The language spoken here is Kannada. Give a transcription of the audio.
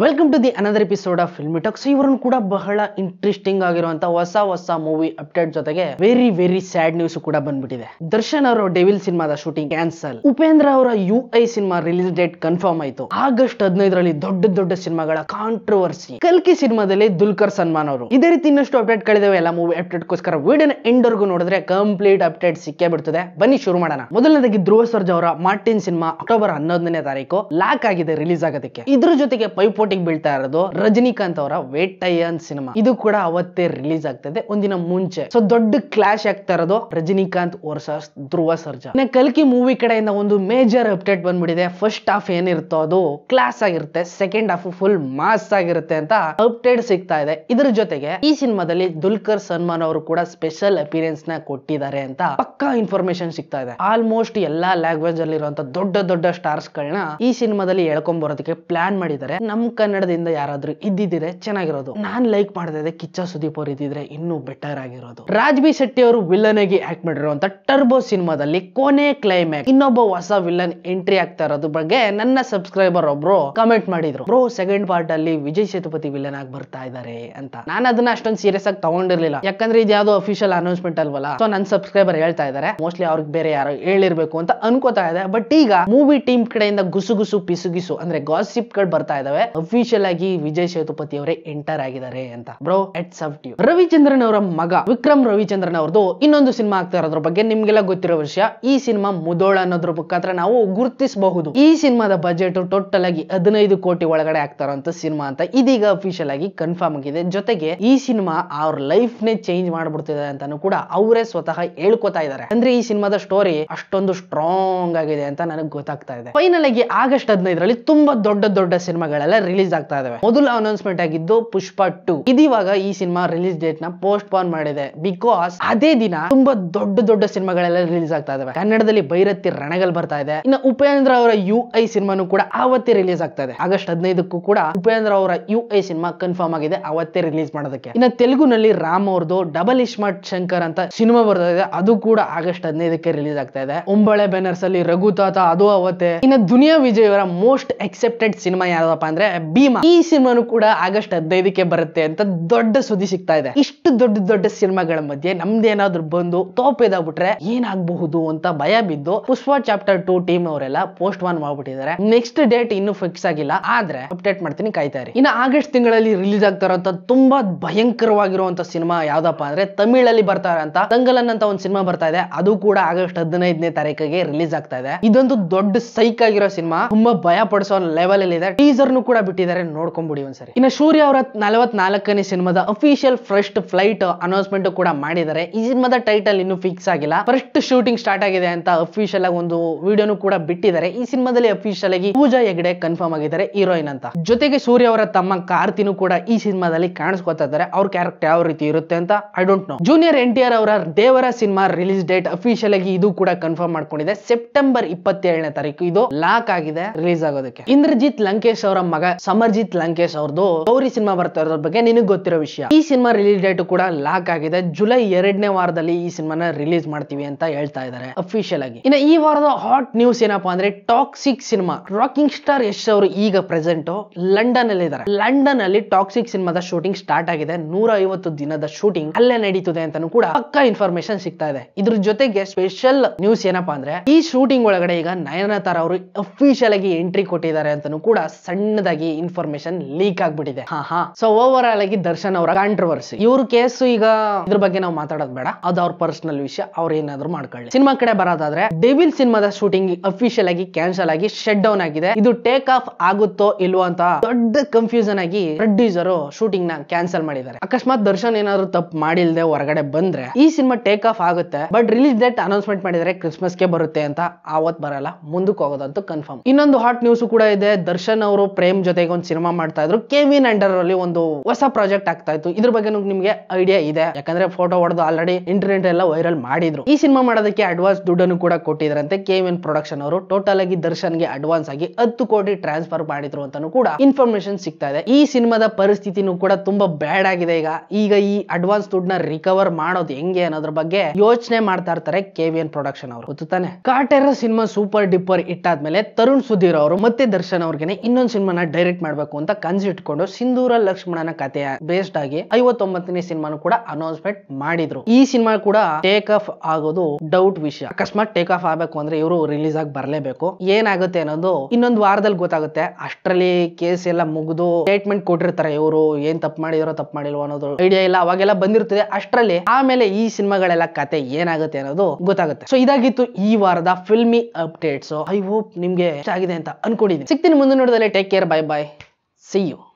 Welcome to the another episode of filmy talks ಇವರನ್ನು ಕೂಡ ಬಹಳ ಇಂಟ್ರೆಸ್ಟಿಂಗ್ ಆಗಿರುವಂತಹ ಹೊಸ ಹೊಸ ಮೂವಿ ಅಪ್ಡೇಟ್ ಜೊತೆಗೆ ವೆರಿ ವೆರಿ ಸ್ಯಾಡ್ ನ್ಯೂಸ್ ಕೂಡ ಬಂದ್ಬಿಟ್ಟಿದೆ ದರ್ಶನ್ ಅವರ ಡೆವಿಲ್ ಸಿನಿಮಾದ ಶೂಟಿಂಗ್ ಕ್ಯಾನ್ಸಲ್ ಉಪೇಂದ್ರ ಅವರ U I cinema release date confirm ಆಯ್ತು ಆಗಸ್ಟ್ ಹದಿನೈದರಲ್ಲಿ ದೊಡ್ಡ ದೊಡ್ಡ ಸಿನಿಮಾಗಳ ಕಾಂಟ್ರವರ್ಸಿ ಕಲ್ಕಿ ಸಿನಿಮಾದಲ್ಲಿ ದುಲ್ಕರ್ ಸನ್ಮಾನ್ ಅವರು ಇದೇ ರೀತಿ ಇನ್ನಷ್ಟು ಅಪ್ಡೇಟ್ ಗಳಿದಾವೆ ಎಲ್ಲ ಮೂವಿ ಅಪ್ಡೇಟ್ ಗೋಸ್ಕರ ಅಪ್ಡೇಟ್ಗೋಸ್ಕರ ಎಂಡ್ ವರ್ಗು ನೋಡಿದ್ರೆ ಕಂಪ್ಲೀಟ್ ಅಪ್ಡೇಟ್ ಸಿಕ್ಕೇ ಬಿಡ್ತದೆ ಬನ್ನಿ ಶುರು ಮಾಡೋಣ ಮೊದಲನೇದಾಗಿ ಧ್ರುವ ಸರ್ಜ್ ಅವರ ಮಾರ್ಟಿನ್ ಸಿನಿಮಾ ಅಕ್ಟೋಬರ್ ಹನ್ನೊಂದನೇ ತಾರೀಕು ಲ್ಯಾಕ್ ಆಗಿದೆ ರಿಲೀಸ್ ಆಗೋದಕ್ಕೆ ಇದ್ರ ಜೊತೆಗೆ ಪೈಪ್ ಪೈಪೋಟಿಗೆ ಬೀಳ್ತಾ ಇರೋದು ರಜನಿಕಾಂತ್ ಅವರ ವೇಟ್ ಟೈಯನ್ ಸಿನಿಮಾ ಇದು ಕೂಡ ಅವತ್ತೇ ರಿಲೀಸ್ ಆಗ್ತದೆ ಒಂದಿನ ಮುಂಚೆ ಸೊ ದೊಡ್ಡ ಕ್ಲಾಶ್ ಆಗ್ತಾ ಇರೋದು ರಜನಿಕಾಂತ್ ವರ್ಸಸ್ ಧ್ರುವ ಸರ್ಜಾ ಕಲ್ಕಿ ಮೂವಿ ಕಡೆಯಿಂದ ಒಂದು ಮೇಜರ್ ಅಪ್ಡೇಟ್ ಬಂದ್ಬಿಟ್ಟಿದೆ ಫಸ್ಟ್ ಹಾಫ್ ಏನಿರುತ್ತೋ ಅದು ಕ್ಲಾಸ್ ಆಗಿರುತ್ತೆ ಸೆಕೆಂಡ್ ಹಾಫ್ ಫುಲ್ ಮಾಸ್ ಆಗಿರುತ್ತೆ ಅಂತ ಅಪ್ಡೇಟ್ ಸಿಗ್ತಾ ಇದೆ ಇದ್ರ ಜೊತೆಗೆ ಈ ಸಿನಿಮಾದಲ್ಲಿ ದುಲ್ಕರ್ ಸಲ್ಮಾನ್ ಅವರು ಕೂಡ ಸ್ಪೆಷಲ್ ಅಪಿಯರೆನ್ಸ್ ನ ಕೊಟ್ಟಿದ್ದಾರೆ ಅಂತ ಪಕ್ಕಾ ಇನ್ಫಾರ್ಮೇಶನ್ ಸಿಗ್ತಾ ಇದೆ ಆಲ್ಮೋಸ್ಟ್ ಎಲ್ಲಾ ಲ್ಯಾಂಗ್ವೇಜ್ ಅಲ್ಲಿ ಇರುವಂತ ದೊಡ್ಡ ದೊಡ್ಡ ಸ್ಟಾರ್ಸ್ ಗಳನ್ನ ಈ ಸಿನಿಮಾದಲ್ಲಿ ಎಳ್ಕೊಂಡ್ ಬರೋದಕ್ಕೆ ಪ್ಲಾನ್ ಮಾಡಿದ್ದಾರೆ ನಮ್ ಕನ್ನಡದಿಂದ ಯಾರಾದ್ರೂ ಇದ್ದಿದ್ರೆ ಚೆನ್ನಾಗಿರೋದು ನಾನ್ ಲೈಕ್ ಮಾಡಿದ್ರೆ ಕಿಚ್ಚ ಸುದೀಪ್ ಅವ್ರು ಇದ್ದಿದ್ರೆ ಇನ್ನೂ ಬೆಟರ್ ಆಗಿರೋದು ರಾಜ್ ಬಿ ಶೆಟ್ಟಿ ಅವರು ವಿಲನ್ ಆಗಿ ಆಕ್ಟ್ ಮಾಡಿರುವಂತ ಟರ್ಬೋ ಸಿನಿಮಾದಲ್ಲಿ ಕೊನೆ ಕ್ಲೈಮ್ಯಾಕ್ಸ್ ಇನ್ನೊಬ್ಬ ಹೊಸ ವಿಲನ್ ಎಂಟ್ರಿ ಆಗ್ತಾ ಇರೋದ್ರ ಬಗ್ಗೆ ನನ್ನ ಸಬ್ಸ್ಕ್ರೈಬರ್ ಒಬ್ರು ಕಮೆಂಟ್ ಮಾಡಿದ್ರು ಬ್ರೋ ಸೆಕೆಂಡ್ ಪಾರ್ಟ್ ಅಲ್ಲಿ ವಿಜಯ್ ಸೇತುಪತಿ ವಿಲನ್ ಆಗಿ ಬರ್ತಾ ಇದಾರೆ ಅಂತ ನಾನು ಅದನ್ನ ಅಷ್ಟೊಂದು ಸೀರಿಯಸ್ ಆಗಿ ತಗೊಂಡಿರ್ಲಿಲ್ಲ ಯಾಕಂದ್ರೆ ಇದು ಯಾವ್ದೋ ಅಫಿಷಿಯಲ್ ಅನೌನ್ಸ್ಮೆಂಟ್ ಅಲ್ವಲ್ಲ ಸೊ ನನ್ನ ಸಬ್ಸ್ಕ್ರೈಬರ್ ಹೇಳ್ತಾ ಇದಾರೆ ಮೋಸ್ಟ್ಲಿ ಅವ್ರಿಗೆ ಬೇರೆ ಯಾರು ಹೇಳಿರ್ಬೇಕು ಅಂತ ಅನ್ಕೋತಾ ಇದೆ ಬಟ್ ಈಗ ಮೂವಿ ಟೀಮ್ ಕಡೆಯಿಂದ ಗುಸುಗುಸು ಪಿಸುಗಿಸು ಅಂದ್ರೆ ಗಾಸಿಪ್ ಗಳು ಬರ್ತಾ ಇದಾವೆ ಅಫಿಷಿಯಲ್ ಆಗಿ ವಿಜಯ್ ಸೇತುಪತಿ ಅವರೇ ಎಂಟರ್ ಆಗಿದ್ದಾರೆ ಅಂತ ಬ್ರೋ ಎಟ್ ಸಬ್ ಯು ರವಿಚಂದ್ರನ್ ಅವರ ಮಗ ವಿಕ್ರಮ್ ರವಿಚಂದ್ರನ್ ಅವರದು ಇನ್ನೊಂದು ಸಿನಿಮಾ ಆಗ್ತಾ ಇರೋದ್ರ ಬಗ್ಗೆ ನಿಮ್ಗೆಲ್ಲ ಗೊತ್ತಿರೋ ವಿಷಯ ಈ ಸಿನಿಮಾ ಮುದೋಳ ಅನ್ನೋದ್ರ ಮುಖಾಂತರ ನಾವು ಗುರುತಿಸಬಹುದು ಈ ಸಿನಿಮಾದ ಬಜೆಟ್ ಟೋಟಲ್ ಆಗಿ ಹದಿನೈದು ಕೋಟಿ ಒಳಗಡೆ ಆಗ್ತಾ ಇರೋ ಸಿನಿಮಾ ಅಂತ ಇದೀಗ ಅಫಿಷಿಯಲ್ ಆಗಿ ಕನ್ಫರ್ಮ್ ಆಗಿದೆ ಜೊತೆಗೆ ಈ ಸಿನಿಮಾ ಅವ್ರ ಲೈಫ್ ನೇ ಚೇಂಜ್ ಮಾಡ್ಬಿಡ್ತಿದೆ ಅಂತಾನು ಕೂಡ ಅವರೇ ಸ್ವತಃ ಹೇಳ್ಕೊತಾ ಇದಾರೆ ಅಂದ್ರೆ ಈ ಸಿನಿಮಾದ ಸ್ಟೋರಿ ಅಷ್ಟೊಂದು ಸ್ಟ್ರಾಂಗ್ ಆಗಿದೆ ಅಂತ ನನಗೆ ಗೊತ್ತಾಗ್ತಾ ಇದೆ ಫೈನಲ್ ಆಗಿ ಆಗಸ್ಟ್ ಹದಿನೈದರಲ್ಲಿ ತುಂಬಾ ದೊಡ್ಡ ದೊಡ್ಡ ಸಿನಿಮಾಗಳೆಲ್ಲ ರಿಲೀಸ್ ಆಗ್ತಾ ಇದಾವೆ ಮೊದಲು ಅನೌನ್ಸ್ಮೆಂಟ್ ಆಗಿದ್ದು ಪುಷ್ಪ ಟು ಇದಿವಾಗ ಈ ಸಿನಿಮಾ ರಿಲೀಸ್ ಡೇಟ್ ನ ಪೋಸ್ಟ್ ಪೋನ್ ಮಾಡಿದೆ ಬಿಕಾಸ್ ಅದೇ ದಿನ ತುಂಬಾ ದೊಡ್ಡ ದೊಡ್ಡ ಸಿನಿಮಾಗಳೆಲ್ಲ ರಿಲೀಸ್ ಆಗ್ತಾ ಇದಾವೆ ಕನ್ನಡದಲ್ಲಿ ಭೈರತಿ ರಣಗಲ್ ಬರ್ತಾ ಇದೆ ಇನ್ನು ಉಪೇಂದ್ರ ಅವರ ಯು ಐ ಸಿನಿಮಾನು ಕೂಡ ಅವತ್ತೇ ರಿಲೀಸ್ ಆಗ್ತಾ ಇದೆ ಆಗಸ್ಟ್ ಹದಿನೈದಕ್ಕೂ ಕೂಡ ಉಪೇಂದ್ರ ಅವರ ಯು ಐ ಸಿನಿಮಾ ಕನ್ಫರ್ಮ್ ಆಗಿದೆ ಅವತ್ತೇ ರಿಲೀಸ್ ಮಾಡೋದಕ್ಕೆ ಇನ್ನು ತೆಲುಗುನಲ್ಲಿ ರಾಮ್ ಅವ್ರದ್ದು ಡಬಲ್ ಇಸ್ಮಾರ್ಟ್ ಶಂಕರ್ ಅಂತ ಸಿನಿಮಾ ಬರ್ತಾ ಇದೆ ಅದು ಕೂಡ ಆಗಸ್ಟ್ ಹದಿನೈದಕ್ಕೆ ರಿಲೀಸ್ ಆಗ್ತಾ ಇದೆ ಉಂಬಳೆ ಬ್ಯಾನರ್ಸ್ ಅಲ್ಲಿ ರಘು ತಾತ ಅದು ಅವತ್ತೆ ಇನ್ನು ದುನಿಯಾ ವಿಜಯ್ ಅವರ ಮೋಸ್ಟ್ ಎಕ್ಸೆಪ್ಟೆಡ್ ಸಿನಿಮಾ ಯಾವ್ದಪ್ಪ ಅಂದ್ರೆ ಭೀಮಾ ಈ ಸಿನಿಮಾನು ಕೂಡ ಆಗಸ್ಟ್ ಹದಿನೈದಕ್ಕೆ ಬರುತ್ತೆ ಅಂತ ದೊಡ್ಡ ಸುದ್ದಿ ಸಿಗ್ತಾ ಇದೆ ಇಷ್ಟು ದೊಡ್ಡ ದೊಡ್ಡ ಸಿನಿಮಾಗಳ ಮಧ್ಯೆ ನಮ್ದೇನಾದ್ರೂ ಬಂದು ಇದಾಗ್ಬಿಟ್ರೆ ಏನಾಗಬಹುದು ಅಂತ ಭಯ ಬಿದ್ದು ಪುಷ್ಪ ಚಾಪ್ಟರ್ ಟೂ ಟೀಮ್ ಅವರೆಲ್ಲ ಪೋಸ್ಟ್ ಮಾನ್ ಮಾಡ್ಬಿಟ್ಟಿದ್ದಾರೆ ನೆಕ್ಸ್ಟ್ ಡೇಟ್ ಇನ್ನು ಫಿಕ್ಸ್ ಆಗಿಲ್ಲ ಆದ್ರೆ ಅಪ್ಡೇಟ್ ಮಾಡ್ತೀನಿ ಕಾಯ್ತಾ ಇರಿ ಇನ್ನು ಆಗಸ್ಟ್ ತಿಂಗಳಲ್ಲಿ ರಿಲೀಸ್ ಆಗ್ತಾ ಇರೋ ತುಂಬಾ ಭಯಂಕರವಾಗಿರುವಂತ ಸಿನಿಮಾ ಯಾವ್ದಪ್ಪ ಅಂದ್ರೆ ತಮಿಳಲ್ಲಿ ಬರ್ತಾರೆ ಅಂತ ತಂಗಲನ್ ಅಂತ ಒಂದು ಸಿನಿಮಾ ಬರ್ತಾ ಇದೆ ಅದು ಕೂಡ ಆಗಸ್ಟ್ ಹದಿನೈದನೇ ತಾರೀಕಿಗೆ ರಿಲೀಸ್ ಆಗ್ತಾ ಇದೆ ಇದೊಂದು ದೊಡ್ಡ ಸೈಕ್ ಆಗಿರೋ ಸಿನಿಮಾ ತುಂಬಾ ಭಯ ಪಡಿಸೋ ಲೆವೆಲ್ ಅಲ್ಲಿ ಇದೆ ಟೀಸರ್ನು ಕೂಡ ಬಿಟ್ಟಿದ್ದಾರೆ ನೋಡ್ಕೊಂಬಿಡಿ ಒಂದ್ಸರಿ ಇನ್ನು ಸೂರ್ಯ ಅವರ ನಲವತ್ನಾಲ್ಕನೇ ಸಿನಿಮಾದ ಅಫಿಷಿಯಲ್ ಫಸ್ಟ್ ಫ್ಲೈಟ್ ಅನೌನ್ಸ್ಮೆಂಟ್ ಕೂಡ ಮಾಡಿದ್ದಾರೆ ಈ ಸಿನಿಮಾದ ಟೈಟಲ್ ಇನ್ನು ಫಿಕ್ಸ್ ಆಗಿಲ್ಲ ಫಸ್ಟ್ ಶೂಟಿಂಗ್ ಸ್ಟಾರ್ಟ್ ಆಗಿದೆ ಅಂತ ಅಫಿಷಿಯಲ್ ಆಗಿ ಒಂದು ವಿಡಿಯೋನು ಕೂಡ ಬಿಟ್ಟಿದ್ದಾರೆ ಈ ಸಿನಿಮಾದಲ್ಲಿ ಅಫಿಷಿಯಲ್ ಆಗಿ ಪೂಜಾ ಹೆಗ್ಡೆ ಕನ್ಫರ್ಮ್ ಆಗಿದ್ದಾರೆ ಹೀರೋಯಿನ್ ಅಂತ ಜೊತೆಗೆ ಸೂರ್ಯ ಅವರ ತಮ್ಮ ಕಾರ್ತಿನೂ ಕೂಡ ಈ ಸಿನಿಮಾದಲ್ಲಿ ಕಾಣಿಸ್ಕೊತಾ ಇದ್ದಾರೆ ಅವ್ರ ಕ್ಯಾರೆಕ್ಟರ್ ಯಾವ ರೀತಿ ಇರುತ್ತೆ ಅಂತ I don't know junior N T R ಅವರ Devara cinema release date official ಆಗಿ ಇದು ಕೂಡ ಕನ್ಫರ್ಮ್ ಮಾಡ್ಕೊಂಡಿದೆ ಸೆಪ್ಟೆಂಬರ್ ಇಪ್ಪತ್ತೇಳನೇ ತಾರೀಕು ಇದು ಲಾಕ್ ಆಗಿದೆ ರಿಲೀಸ್ ಆಗೋದಕ್ಕೆ ಇಂದ್ರಜಿತ್ ಲಂಕೇಶ್ ಅವರ ಮಗ ಸಮರ್ಜಿತ್ ಲಂಕೇಶ್ ಅವ್ರದ್ದು ಗೌರಿ ಸಿನಿಮಾ ಬರ್ತಾ ಇರೋದ್ರ ಬಗ್ಗೆ ನಿನಗೆ ಗೊತ್ತಿರೋ ವಿಷಯ ಈ ಸಿನಿಮಾ ರಿಲೀಸ್ ಡೇಟ್ ಕೂಡ ಲಾಕ್ ಆಗಿದೆ ಜುಲೈ ಎರಡನೇ ವಾರದಲ್ಲಿ ಈ ಸಿನಿಮಾನ ರಿಲೀಸ್ ಮಾಡ್ತೀವಿ ಅಂತ ಹೇಳ್ತಾ ಇದ್ದಾರೆ ಅಫಿಷಿಯಲ್ ಆಗಿ ಇನ್ನು ಈ ವಾರದ ಹಾಟ್ ನ್ಯೂಸ್ ಏನಪ್ಪಾ ಅಂದ್ರೆ toxic cinema rocking star Yash ಅವರು ಈಗ ಪ್ರೆಸೆಂಟ್ ಲಂಡನ್ ಅಲ್ಲಿ ಇದ್ದಾರೆ ಲಂಡನ್ ಅಲ್ಲಿ ಟಾಕ್ಸಿಕ್ ಸಿನಿಮಾದ ಶೂಟಿಂಗ್ ಸ್ಟಾರ್ಟ್ ಆಗಿದೆ ನೂರ ಐವತ್ತು ದಿನದ ಶೂಟಿಂಗ್ ಅಲ್ಲೇ ನಡೀತದೆ ಅಂತಾನು ಕೂಡ ಪಕ್ಕ ಇನ್ಫಾರ್ಮೇಶನ್ ಸಿಗ್ತಾ ಇದೆ ಇದ್ರ ಜೊತೆಗೆ ಸ್ಪೆಷಲ್ ನ್ಯೂಸ್ ಏನಪ್ಪಾ ಅಂದ್ರೆ ಈ ಶೂಟಿಂಗ್ ಒಳಗಡೆ ಈಗ ನಯನತಾರ ಅವರು ಅಫಿಷಿಯಲ್ ಆಗಿ ಎಂಟ್ರಿ ಕೊಟ್ಟಿದ್ದಾರೆ ಅಂತಾನು ಕೂಡ ಸಣ್ಣದಾಗಿ ಇನ್ಫಾರ್ಮೇಶನ್ ಲೀಕ್ ಆಗ್ಬಿಟ್ಟಿದೆ ಹಾ ಹಾ ಸೊ ಓವರ್ ಆಲ್ ಆಗಿ ದರ್ಶನ್ ಅವರ ಕಾಂಟ್ರವರ್ಸಿ ಇವ್ರ ಕೇಸು ಈಗ ಇದ್ರ ಬಗ್ಗೆ ನಾವು ಮಾತಾಡೋದು ಬೇಡ ಅದು ಅವ್ರ ಪರ್ಸನಲ್ ವಿಷಯ ಅವ್ರ ಏನಾದ್ರು ಮಾಡ್ಕೊಳ್ಳಿ ಸಿನಿಮಾ ಕಡೆ ಬರೋದಾದ್ರೆ ಡೆವಿಲ್ ಸಿನಿಮಾದ ಶೂಟಿಂಗ್ ಅಫಿಷಿಯಲ್ ಆಗಿ ಕ್ಯಾನ್ಸಲ್ ಆಗಿ ಶಟ್ ಡೌನ್ ಆಗಿದೆ ಇದು ಟೇಕ್ ಆಫ್ ಆಗುತ್ತೋ ಇಲ್ವೋ ಅಂತ ದೊಡ್ಡ ಕನ್ಫ್ಯೂಸನ್ ಆಗಿ ಪ್ರೊಡ್ಯೂಸರ್ ಶೂಟಿಂಗ್ ನ ಕ್ಯಾನ್ಸಲ್ ಮಾಡಿದ್ದಾರೆ ಅಕಸ್ಮಾತ್ ದರ್ಶನ್ ಏನಾದ್ರು ತಪ್ಪು ಮಾಡಿಲ್ದೆ ಹೊರಗಡೆ ಬಂದ್ರೆ ಈ ಸಿನಿಮಾ ಟೇಕ್ ಆಫ್ ಆಗುತ್ತೆ ಬಟ್ ರಿಲೀಸ್ ಡೇಟ್ ಅನೌನ್ಸ್ಮೆಂಟ್ ಮಾಡಿದರೆ ಕ್ರಿಸ್ಮಸ್ ಗೆ ಬರುತ್ತೆ ಅಂತ ಆವತ್ ಬರಲ್ಲ ಮುಂದಕ್ಕೆ ಹೋಗೋದಂತೂ ಕನ್ಫರ್ಮ್ ಇನ್ನೊಂದು ಹಾಟ್ ನ್ಯೂಸ್ ಕೂಡ ಇದೆ ದರ್ಶನ್ ಅವರು ಪ್ರೇಮ್ ಜೊತೆಗೆ ಒಂದು ಸಿನಿಮಾ ಮಾಡ್ತಾ ಇದ್ರು ಕೆ ವಿನ್ ಅಂಡರ್ ಅಲ್ಲಿ ಒಂದು ಹೊಸ ಪ್ರಾಜೆಕ್ಟ್ ಆಗ್ತಾ ಇತ್ತು ಇದ್ರ ಬಗ್ಗೆ ನಿಮ್ಗೆ ಐಡಿಯಾ ಇದೆ ಯಾಕಂದ್ರೆ ಫೋಟೋ ಹೊಡೆದು ಆಲ್ರೆಡಿ ಇಂಟರ್ನೆಟ್ ಎಲ್ಲ ವೈರಲ್ ಮಾಡಿದ್ರು ಈ ಸಿನಿಮಾ ಮಾಡೋದಕ್ಕೆ ಅಡ್ವಾನ್ಸ್ ದುಡ್ಡನ್ನು ಕೂಡ ಕೊಟ್ಟಿದ್ರಂತೆ ಕೆ ವಿನ್ ಪ್ರೊಡಕ್ಷನ್ ಅವರು ಟೋಟಲ್ ಆಗಿ ದರ್ಶನ್ ಗೆ ಅಡ್ವಾನ್ಸ್ ಆಗಿ ಹತ್ತು ಕೋಟಿ ಟ್ರಾನ್ಸ್ಫರ್ ಮಾಡಿದ್ರು ಅಂತ ಕೂಡ ಇನ್ಫಾರ್ಮೇಶನ್ ಸಿಗ್ತಾ ಇದೆ ಈ ಸಿನಿಮಾದ ಪರಿಸ್ಥಿತಿನೂ ಕೂಡ ತುಂಬಾ ಬ್ಯಾಡ್ ಆಗಿದೆ ಈಗ ಈಗ ಈ ಅಡ್ವಾನ್ಸ್ ದುಡ್ಡನ್ನ ರಿಕವರ್ ಮಾಡೋದು ಹೆಂಗೆ ಅನ್ನೋದ್ರ ಬಗ್ಗೆ ಯೋಚನೆ ಮಾಡ್ತಾ ಇರ್ತಾರೆ ಕೆ ವಿ ಎನ್ ಪ್ರೊಡಕ್ಷನ್ ಅವರು ಗೊತ್ತಾನೆ ಕಾಟೆರ ಸಿನಿಮಾ ಸೂಪರ್ ಡಿಪ್ಪರ್ ಇಟ್ಟಾದ್ಮೇಲೆ ತರುಣ್ ಸುಧೀರ್ ಅವರು ಮತ್ತೆ ದರ್ಶನ್ ಅವ್ರಿಗೆ ಇನ್ನೊಂದು ಸಿನಿಮಾನ ಡೈರೆಕ್ಟ್ ಮಾಡಬೇಕು ಅಂತ ಕನ್ಸಿಟ್ಕೊಂಡು ಸಿಂಧೂರ ಲಕ್ಷ್ಮಣನ ಕಥೆಯ ಬೇಸ್ಡ್ ಆಗಿ ಐವತ್ತೊಂಬತ್ತನೇ ಸಿನಿಮಾನು ಕೂಡ ಅನೌನ್ಸ್ಮೆಂಟ್ ಮಾಡಿದ್ರು ಈ ಸಿನಿಮಾ ಕೂಡ ಟೇಕ್ ಆಫ್ ಆಗೋದು ಡೌಟ್ ವಿಷಯ ಅಕಸ್ಮಾತ್ ಟೇಕ್ ಆಫ್ ಆಗಬೇಕು ಅಂದ್ರೆ ಇವರು ರಿಲೀಸ್ ಆಗಿ ಬರಲೇಬೇಕು ಏನಾಗುತ್ತೆ ಅನ್ನೋದು ಇನ್ನೊಂದು ವಾರದಲ್ಲಿ ಗೊತ್ತಾಗುತ್ತೆ ಅಷ್ಟರಲ್ಲಿ ಕೇಸ್ ಎಲ್ಲ ಮುಗಿದು ಸ್ಟೇಟ್ಮೆಂಟ್ ಕೊಟ್ಟಿರ್ತಾರೆ ಇವರು ಏನ್ ತಪ್ಪು ಮಾಡಿದಾರೋ ತಪ್ಪು ಮಾಡಿಲ್ವ ಅನ್ನೋದು ಐಡಿಯಾ ಇಲ್ಲ ಅವಾಗೆಲ್ಲ ಬಂದಿರ್ತದೆ ಅಷ್ಟರಲ್ಲಿ ಆಮೇಲೆ ಈ ಸಿನಿಮಾಗಳೆಲ್ಲ ಕತೆ ಏನಾಗುತ್ತೆ ಅನ್ನೋದು ಗೊತ್ತಾಗುತ್ತೆ ಸೊ ಇದಾಗಿತ್ತು ಈ ವಾರದ ಫಿಲ್ಮಿ ಅಪ್ಡೇಟ್ಸ್ ಐ ಹೋಪ್ ನಿಮ್ಗೆ ಆಗಿದೆ ಅಂತ ಅನ್ಕೊಂಡಿದ್ದೀನಿ ಸಿಕ್ತಿನ ಮುಂದೆ ನೋಡಿದ್ರೆ take care bye Bye. See you.